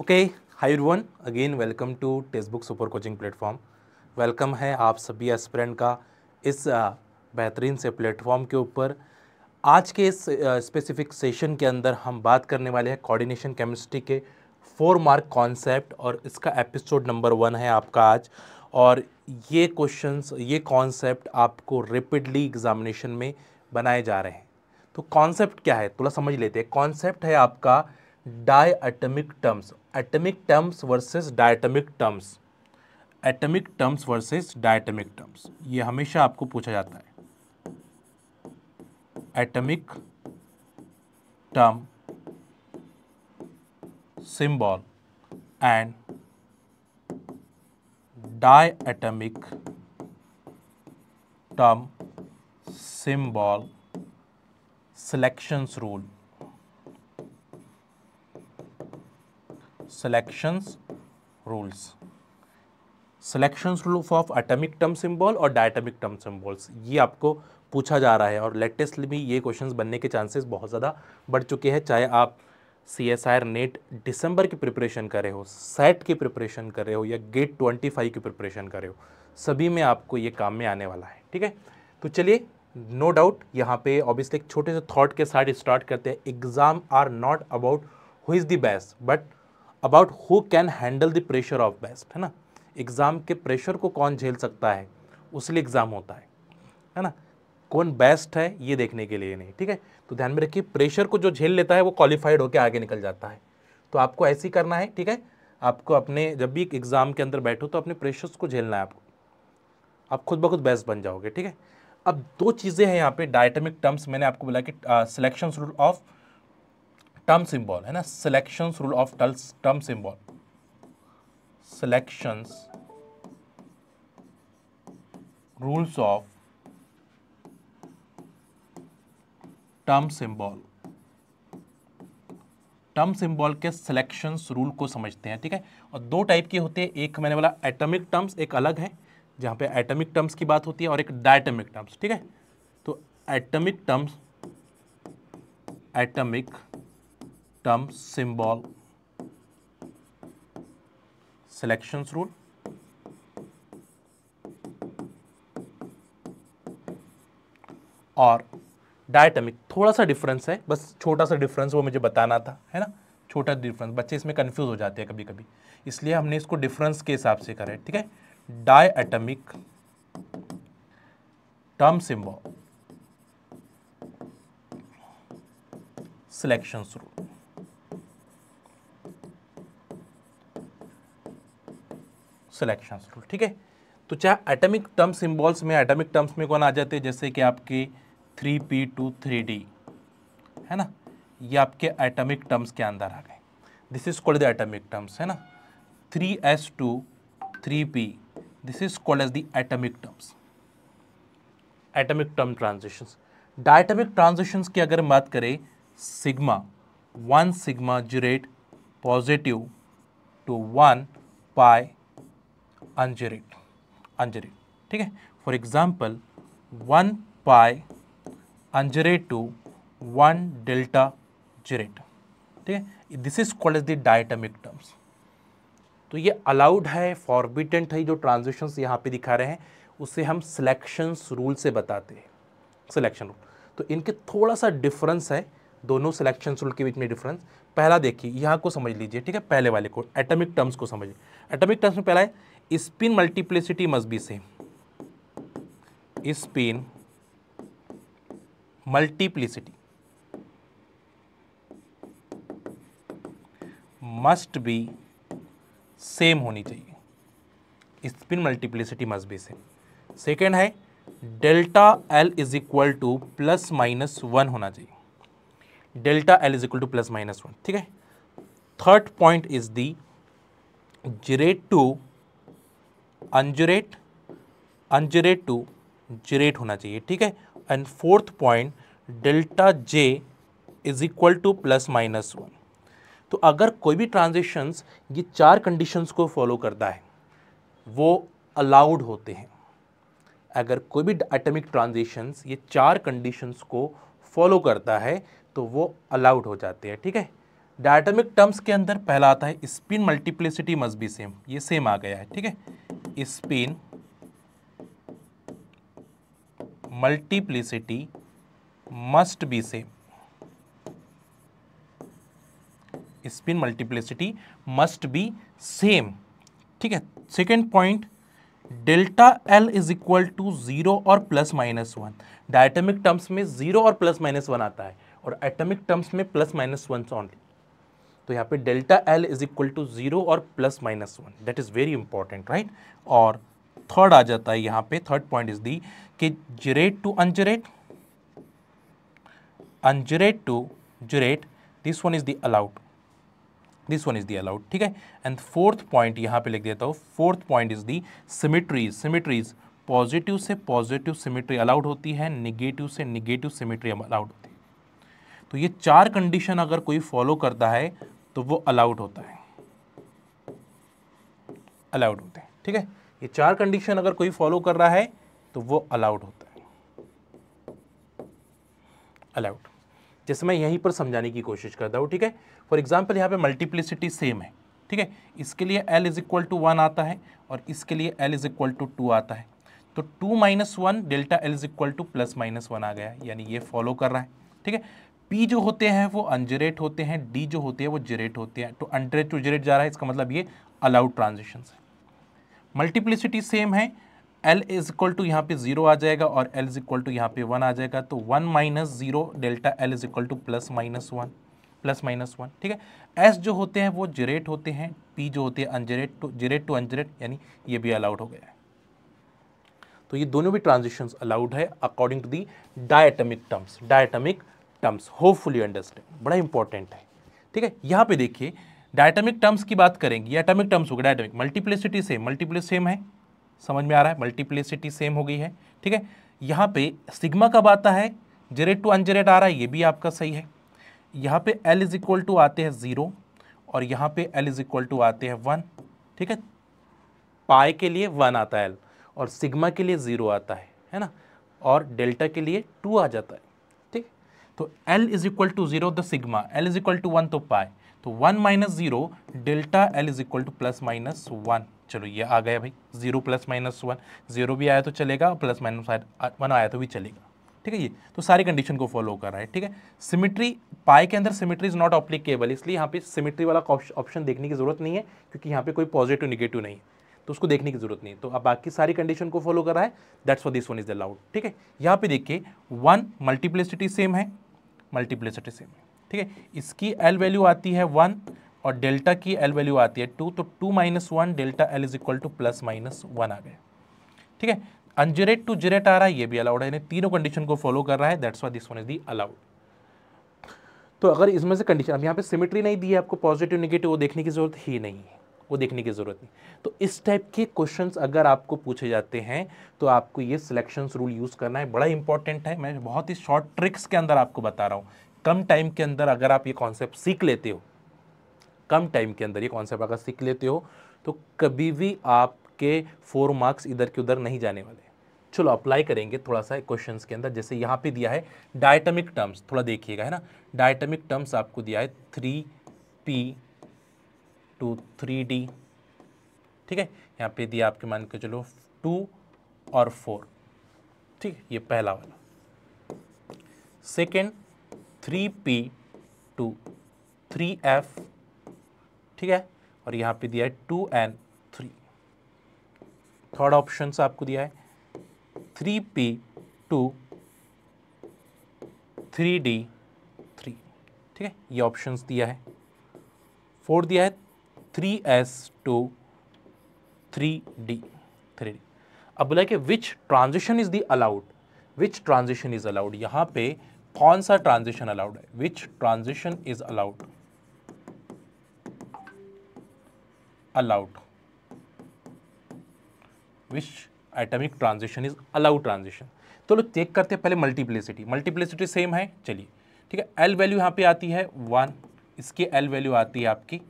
okay hi रुवन again welcome to textbook super coaching platform welcome है आप सभी एस्परेंट का इस बेहतरीन से प्लेटफॉर्म के ऊपर आज के इस स्पेसिफिक सेशन के अंदर हम बात करने वाले हैं कोऑर्डिनेशन केमिस्ट्री के फोर मार्क कॉन्सेप्ट और इसका एपिसोड नंबर वन है आपका आज और ये क्वेश्चंस ये कॉन्सेप्ट आपको रेपिडली एग्जामिनेशन में बनाए जा रहे हैं तो कॉन्सेप्ट क्या है थोड़ा समझ लेते हैं कॉन्सेप्ट है आपका diatomic terms atomic terms versus diatomic terms atomic terms versus diatomic terms ये हमेशा आपको पूछा जाता है atomic term symbol and diatomic term symbol selections rule selections rules selections rule of atomic term symbol और diatomic term symbols ये आपको पूछा जा रहा है और लेटेस्टली भी ये क्वेश्चंस बनने के चांसेस बहुत ज़्यादा बढ़ चुके हैं चाहे आप C S I R NET December की प्रिपरेशन कर रहे हो सेट की प्रिपरेशन कर रहे हो या गेट ट्वेंटी फाइव की प्रिपरेशन कर रहे हो सभी में आपको ये काम में आने वाला है ठीक है तो चलिए नो डाउट यहाँ पे ऑब्वियसली एक छोटे से थॉट के साथ स्टार्ट करते हैं exams are not about who is the best but about who can handle the pressure of best है ना एग्ज़ाम के प्रेशर को कौन झेल सकता है उस लिए एग्ज़ाम होता है है ना कौन बेस्ट है ये देखने के लिए नहीं ठीक है तो ध्यान में रखिए प्रेशर को जो झेल लेता है वो क्वालिफाइड होकर आगे निकल जाता है तो आपको ऐसे ही करना है ठीक है आपको अपने जब भी एग्ज़ाम के अंदर बैठो तो अपने प्रेशर्स को झेलना है आपको आप खुद ब खुद बेस्ट बन जाओगे ठीक है अब दो चीज़ें हैं यहाँ पे डायटमिक टर्म्स मैंने आपको बोला कि selection rule of term symbol है ना selections rule of term symbol selections rules of term symbol term symbol के सिलेक्शन रूल को समझते हैं ठीक है और दो टाइप के होते हैं एक मैंने बोला एटॉमिक टर्म्स एक अलग है जहां पे एटॉमिक टर्म्स की बात होती है और एक डायटमिक टर्म्स ठीक है तो atomic terms atomic term symbol selections rule और डायटमिक थोड़ा सा डिफरेंस है बस छोटा सा डिफरेंस वो मुझे बताना था है ना छोटा डिफरेंस बच्चे इसमें कंफ्यूज हो जाते हैं कभी कभी इसलिए हमने इसको डिफरेंस के हिसाब से करा है ठीक है diatomic term symbol selection rule selection rule ठीक है तो चाहे एटमिक टर्म सिंबल्स में एटॉमिक टर्म्स में कौन आ जाते हैं जैसे कि आपके three P two three D है ना ये आपके एटमिक टर्म्स के अंदर आ गए this is called the atomic terms है ना three S two three P this is called as the atomic terms atomic term transitions diatomic transitions की अगर बात करें sigma one sigma gerade positive to one pi ungerade ungerade ठीक है for example one pi ungerade to one delta gerade ठीक है this is called as the diatomic terms तो ये अलाउड है फॉरबिटेंट है जो ट्रांजेक्शन्स यहाँ पे दिखा रहे हैं उसे हम सिलेक्शंस रूल से बताते हैं सिलेक्शन रूल तो इनके थोड़ा सा डिफरेंस है दोनों सिलेक्शन रूल के बीच में डिफरेंस पहला देखिए यहाँ को समझ लीजिए ठीक है पहले वाले को एटॉमिक टर्म्स को समझिए एटॉमिक टर्म्स में पहला है spin multiplicity must be same spin multiplicity must be same होनी चाहिए spin multiplicity must be same second है delta L is equal to plus minus one होना चाहिए delta L is equal to plus minus one ठीक है third point is दी जीरे to अनजुरेट अनजुरेट to जुरेट होना चाहिए ठीक है and fourth point delta J is equal to plus minus one तो अगर कोई भी ट्रांजेक्शन्स ये चार कंडीशंस को फॉलो करता है वो अलाउड होते हैं अगर कोई भी एटमिक ट्रांजेक्शन्स ये चार कंडीशंस को फॉलो करता है तो वो अलाउड हो जाते हैं ठीक है डायटमिक टर्म्स के अंदर पहला आता है spin multiplicity must be same ये सेम आ गया है ठीक है spin multiplicity must be same spin multiplicity must be same ठीक है second point delta L is equal to zero और plus minus one diatomic terms में जीरो और प्लस माइनस वन आता है और एटमिक टर्म्स में प्लस माइनस वन ओनली तो यहाँ पे delta L is equal to zero और plus minus one that is very important right और थर्ड आ जाता है यहाँ पे थर्ड पॉइंट इज दी कि gerade to ungerade ungerade to gerade this one is the allowed this one is the allowed ठीक है एंड फोर्थ पॉइंट यहाँ पे लिख देता हूँ fourth point is the symmetries symmetries positive से पॉजिटिव सिमिट्री अलाउड होती है निगेटिव से निगेटिव सिमिट्री अलाउड होती है तो ये चार कंडीशन अगर कोई फॉलो करता है तो वो अलाउड होता है अलाउड होते हैं ठीक है ये चार कंडीशन अगर कोई फॉलो कर रहा है तो वो अलाउड होता है अलाउड जैसे मैं यहीं पर समझाने की कोशिश करता हूँ ठीक है फॉर एग्जाम्पल यहाँ पे मल्टीप्लिसिटी सेम है ठीक है इसके लिए L is equal to one आता है और इसके लिए L is equal to two आता है तो two minus one delta L is equal to plus minus one आ गया यानी ये फॉलो कर रहा है ठीक है पी जो होते हैं वो अनजरेट होते हैं डी जो होते हैं वो जरेट होते हैं तो अनजरेट टू जरेट जा रहा है इसका मतलब ये अलाउड ट्रांजेक्शन है मल्टीप्लिसिटी सेम है एल इज इक्वल टू यहाँ पे जीरो आ जाएगा और एल इज इक्वल टू यहाँ पे वन आ जाएगा तो one minus zero delta L is equal to plus minus one plus minus one ठीक है एस जो होते हैं वो जरेट होते हैं पी जो होते हैं अनजरेट टू जरेट टू अनजरेट यानी ये भी अलाउड हो गया है तो ये दोनों भी ट्रांजिशंस अलाउड है according to the diatomic terms diatomic terms hopefully understand बड़ा इंपॉर्टेंट है ठीक है यहाँ पे देखिए डायटमिक टर्म्स की बात करेंगे या एटमिक टर्म्स हो गए diatomic multiplicity same multiplicity same है समझ में आ रहा है मल्टीप्लिसिटी सेम हो गई है ठीक है यहाँ पे सिग्मा कब आता है जेरेट टू अनजेरेट आ रहा है ये भी आपका सही है यहाँ पे एल इज इक्वल टू आते हैं ज़ीरो और यहाँ पे एल इज इक्वल टू आते हैं वन ठीक है पाए के लिए वन आता है एल और सिग्मा के लिए ज़ीरो आता है है ना और डेल्टा के लिए टू आ जाता है तो L is equal to zero the sigma L is equal to one तो पाए तो one minus zero delta L is equal to plus minus one चलो ये आ गया भाई zero plus minus one zero भी आया तो चलेगा प्लस माइनस वन आया तो भी चलेगा ठीक है ये तो सारी कंडीशन को फॉलो कर रहा है ठीक है सिमिट्री पाई के अंदर सिमिट्री इज नॉट ऑप्लीकेबल इसलिए यहाँ पे सिमिट्री वाला ऑप्शन देखने की जरूरत नहीं है क्योंकि यहाँ पे कोई पॉजिटिव निगेटिव नहीं है तो उसको देखने की जरूरत नहीं तो अब बाकी सारी कंडीशन को फॉलो कर रहा है that's for this one is allowed ठीक है यहाँ पे देखिए वन मल्टीप्लिसिटी सेम है मल्टीप्लिसिटी से ठीक है इसकी एल वैल्यू आती है वन और डेल्टा की एल वैल्यू आती है टू तो two minus one delta L is equal to plus minus one आ गया ठीक है अनजरेट टू जरेट आ रहा है ये भी अलाउड है यानी तीनों कंडीशन को फॉलो कर रहा है that's why this one is the allowed तो अगर इसमें से कंडीशन अब यहाँ पे सिमेट्री नहीं दी है आपको पॉजिटिव निगेटिव वो देखने की जरूरत ही नहीं है वो देखने की ज़रूरत नहीं तो इस टाइप के क्वेश्चन अगर आपको पूछे जाते हैं तो आपको ये सिलेक्शन रूल यूज़ करना है बड़ा इंपॉर्टेंट है मैं बहुत ही शॉर्ट ट्रिक्स के अंदर आपको बता रहा हूँ कम टाइम के अंदर अगर आप ये कॉन्सेप्ट सीख लेते हो कम टाइम के अंदर ये कॉन्सेप्ट अगर सीख लेते हो तो कभी भी आपके फोर मार्क्स इधर के उधर नहीं जाने वाले चलो अप्लाई करेंगे थोड़ा सा क्वेश्चन के अंदर जैसे यहाँ पे दिया है डायटमिक टर्म्स थोड़ा देखिएगा है ना डायटमिक टर्म्स आपको दिया है three P two three D ठीक है यहाँ पे दिया आपके मान के चलो टू और फोर ठीक है ये पहला वाला second three P two three F ठीक है और यहाँ पे दिया है two N three third option आपको दिया है three P two three D three ठीक है ये ऑप्शंस दिया है फोर्थ दिया है three S two three D three D अब बोला कि which transition is the allowed which transition is allowed यहां पे कौन सा ट्रांजिशन अलाउड है which transition is allowed allowed which atomic transition is allowed transition तो लोग चेक करते हैं पहले मल्टीप्लिसिटी मल्टीप्लिसिटी सेम है चलिए ठीक है एल वैल्यू यहां पे आती है वन इसकी एल वैल्यू आती है आपकी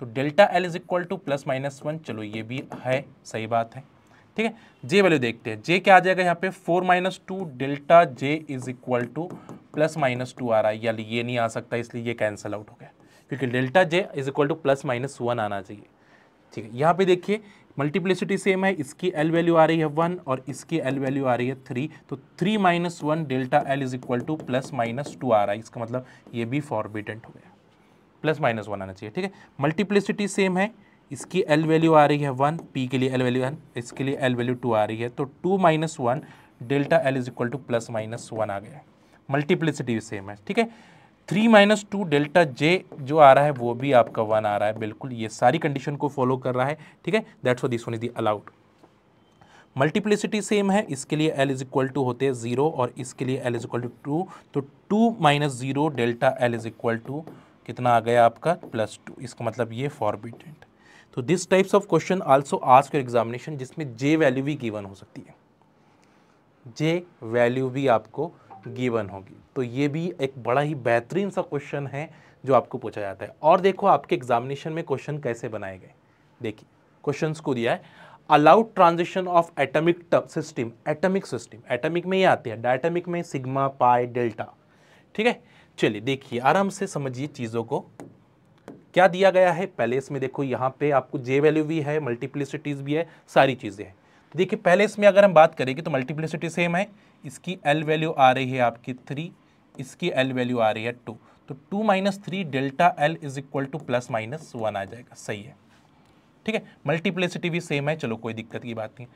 तो delta L is equal to plus minus one चलो ये भी है सही बात है ठीक है जे वैल्यू देखते हैं जे क्या आ जाएगा यहाँ पे four minus two delta J is equal to plus minus two आ रहा है या ये नहीं आ सकता इसलिए ये कैंसिल आउट हो गया क्योंकि delta J is equal to plus minus one आना चाहिए ठीक है यहाँ पे देखिए मल्टीप्लिसिटी सेम है इसकी एल वैल्यू आ रही है वन और इसकी एल वैल्यू आ रही है थ्री तो three minus one delta L is equal to plus minus two आ रहा है इसका मतलब ये भी फॉरबिडेंट हो गया प्लस माइनस वन आना चाहिए ठीक है मल्टीप्लिसिटी सेम है इसकी एल वैल्यू आ रही है वन पी के लिए एल वैल्यू वन इसके लिए एल वैल्यू टू आ रही है तो two minus one delta L is equal to plus minus one आ गया मल्टीप्लिसिटी सेम है ठीक है three minus two delta J जो आ रहा है वो भी आपका वन आ रहा है बिल्कुल ये सारी कंडीशन को फॉलो कर रहा है ठीक है दैट्स वो this one is the allowed multiplicity same है इसके लिए एल इज इक्वल टू होते हैं जीरो और इसके लिए L is equal to two तो two minus zero delta L is equal to कितना आ गया आपका प्लस टू इसका मतलब ये फॉरबिडेंट तो this types of question also ask your examination जिसमें जे वैल्यू भी गिवन हो सकती है जे वैल्यू भी आपको गिवन होगी तो ये भी एक बड़ा ही बेहतरीन सा क्वेश्चन है जो आपको पूछा जाता है और देखो आपके एग्जामिनेशन में क्वेश्चन कैसे बनाए गए देखिए क्वेश्चन को दिया है allowed transition of atomic system atomic system atomic में ही आती है डायटमिक में सिग्मा पाई डेल्टा ठीक है चलिए देखिए आराम से समझिए चीज़ों को क्या दिया गया है पहले इसमें देखो यहाँ पे आपको जे वैल्यू भी है मल्टीप्लिसिटीज़ भी है सारी चीज़ें हैं तो देखिए पहले इसमें अगर हम बात करेंगे तो मल्टीप्लिसिटी सेम है इसकी एल वैल्यू आ रही है आपकी थ्री इसकी एल वैल्यू आ रही है टू तो two minus three delta L is equal to plus minus one आ जाएगा सही है ठीक है मल्टीप्लेसिटी भी सेम है चलो कोई दिक्कत की बात नहीं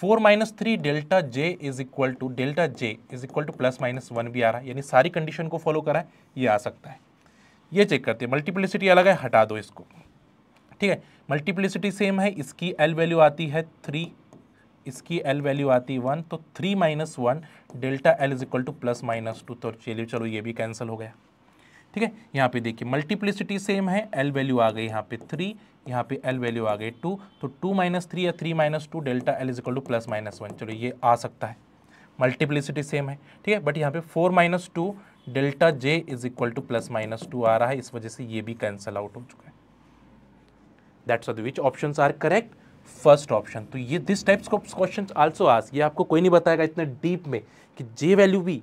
four minus three delta J is equal to delta J is equal to plus minus one भी आ रहा है यानी सारी कंडीशन को फॉलो करा है ये आ सकता है ये चेक करते हैं मल्टीप्लिसिटी अलग है हटा दो इसको ठीक है मल्टीप्लिसिटी सेम है इसकी एल वैल्यू आती है थ्री इसकी एल वैल्यू आती है वन तो three minus one delta L is equal to plus minus two तो चलिए चलो ये भी कैंसिल हो गया ठीक है यहाँ पे देखिए मल्टीप्लिसिटी सेम है एल वैल्यू आ गई यहाँ पे थ्री यहाँ पे एल वैल्यू आ गई टू तो टू माइनस थ्री या three minus two delta L is equal to plus minus one चलो ये आ सकता है मल्टीप्लिसिटी सेम है ठीक है बट यहाँ पे four minus two delta J is equal to plus minus two आ रहा है इस वजह से ये भी कैंसल आउट हो चुका है that's which option are correct first option तो ये this types of question also आज ये आपको कोई नहीं बताएगा इतने डीप में कि जे वैल्यू भी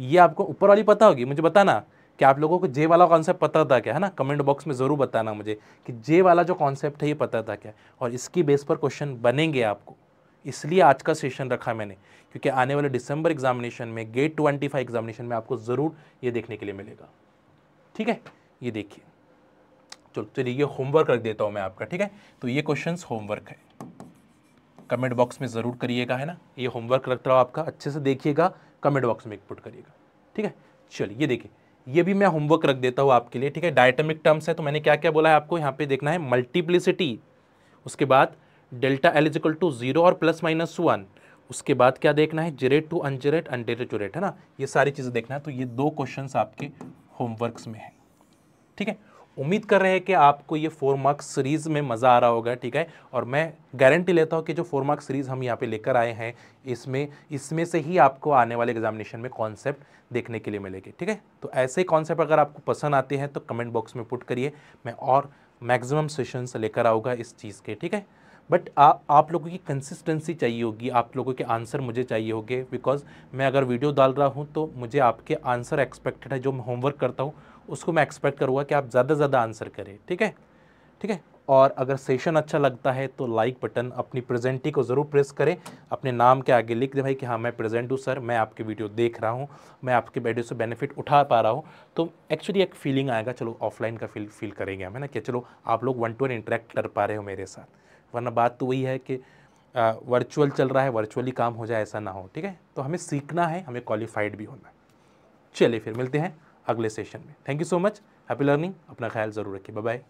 ये आपको ऊपर वाली पता होगी मुझे बताना कि आप लोगों को जे वाला कॉन्सेप्ट पता था क्या है ना कमेंट बॉक्स में ज़रूर बताना मुझे कि जे वाला जो कॉन्सेप्ट है ये पता था क्या और इसकी बेस पर क्वेश्चन बनेंगे आपको इसलिए आज का सेशन रखा मैंने क्योंकि आने वाले दिसंबर एग्जामिनेशन में गेट ट्वेंटी फाइव एग्जामिनेशन में आपको ज़रूर ये देखने के लिए मिलेगा ठीक है ये देखिए चलो तो चलिए ये होमवर्क रख देता हूँ मैं आपका ठीक है तो ये क्वेश्चन होमवर्क है कमेंट बॉक्स में ज़रूर करिएगा है ना ये होमवर्क रख रहा हूँ आपका अच्छे से देखिएगा कमेंट बॉक्स में पुट करिएगा ठीक है चलिए ये देखिए ये भी मैं होमवर्क रख देता हूँ आपके लिए ठीक है डायटमिक टर्म्स है तो मैंने क्या क्या बोला है आपको यहाँ पे देखना है मल्टीप्लिसिटी उसके बाद delta L is equal to zero और प्लस माइनस वन उसके बाद क्या देखना है जेरेट टू अनजेरेट अनडेरेट टू रेट है ना ये सारी चीज़ें देखना है तो ये दो क्वेश्चन आपके होमवर्क में है ठीक है उम्मीद कर रहे हैं कि आपको ये फोर मार्क्स सीरीज़ में मज़ा आ रहा होगा ठीक है और मैं गारंटी लेता हूँ कि जो फोर मार्क्स सीरीज़ हम यहाँ पे लेकर आए हैं इसमें इसमें से ही आपको आने वाले एग्जामिनेशन में कॉन्सेप्ट देखने के लिए मिलेगी ठीक है तो ऐसे कॉन्सेप्ट अगर आपको पसंद आते हैं तो कमेंट बॉक्स में पुट करिए मैं और मैक्सिमम सेशन लेकर आऊँगा इस चीज़ के ठीक है बट आ, आप लोगों की कंसिस्टेंसी चाहिए होगी आप लोगों के आंसर मुझे चाहिए होंगे बिकॉज मैं अगर वीडियो डाल रहा हूँ तो मुझे आपके आंसर एक्सपेक्टेड है जो मैं होमवर्क करता हूँ उसको मैं एक्सपेक्ट करूँगा कि आप ज़्यादा से ज़्यादा आंसर करें ठीक है ठीक है और अगर सेशन अच्छा लगता है तो लाइक बटन अपनी प्रेजेंटी को ज़रूर प्रेस करें अपने नाम के आगे लिख दें भाई कि हाँ मैं प्रेजेंट हूँ सर मैं आपकी वीडियो देख रहा हूँ मैं आपके वीडियो से बेनिफिट उठा पा रहा हूँ तो एक्चुअली एक फीलिंग आएगा चलो ऑफलाइन का फील फील करेंगे हम है ना कि चलो आप लोग वन टू वन इंटरेक्ट कर पा रहे हो मेरे साथ वरना बात तो वही है कि वर्चुअल चल रहा है वर्चुअली काम हो जाए ऐसा ना हो ठीक है तो हमें सीखना है हमें क्वालिफाइड भी होना है चलिए फिर मिलते हैं अगले सेशन में thank you so much happy learning अपना ख्याल ज़रूर रखिए बाय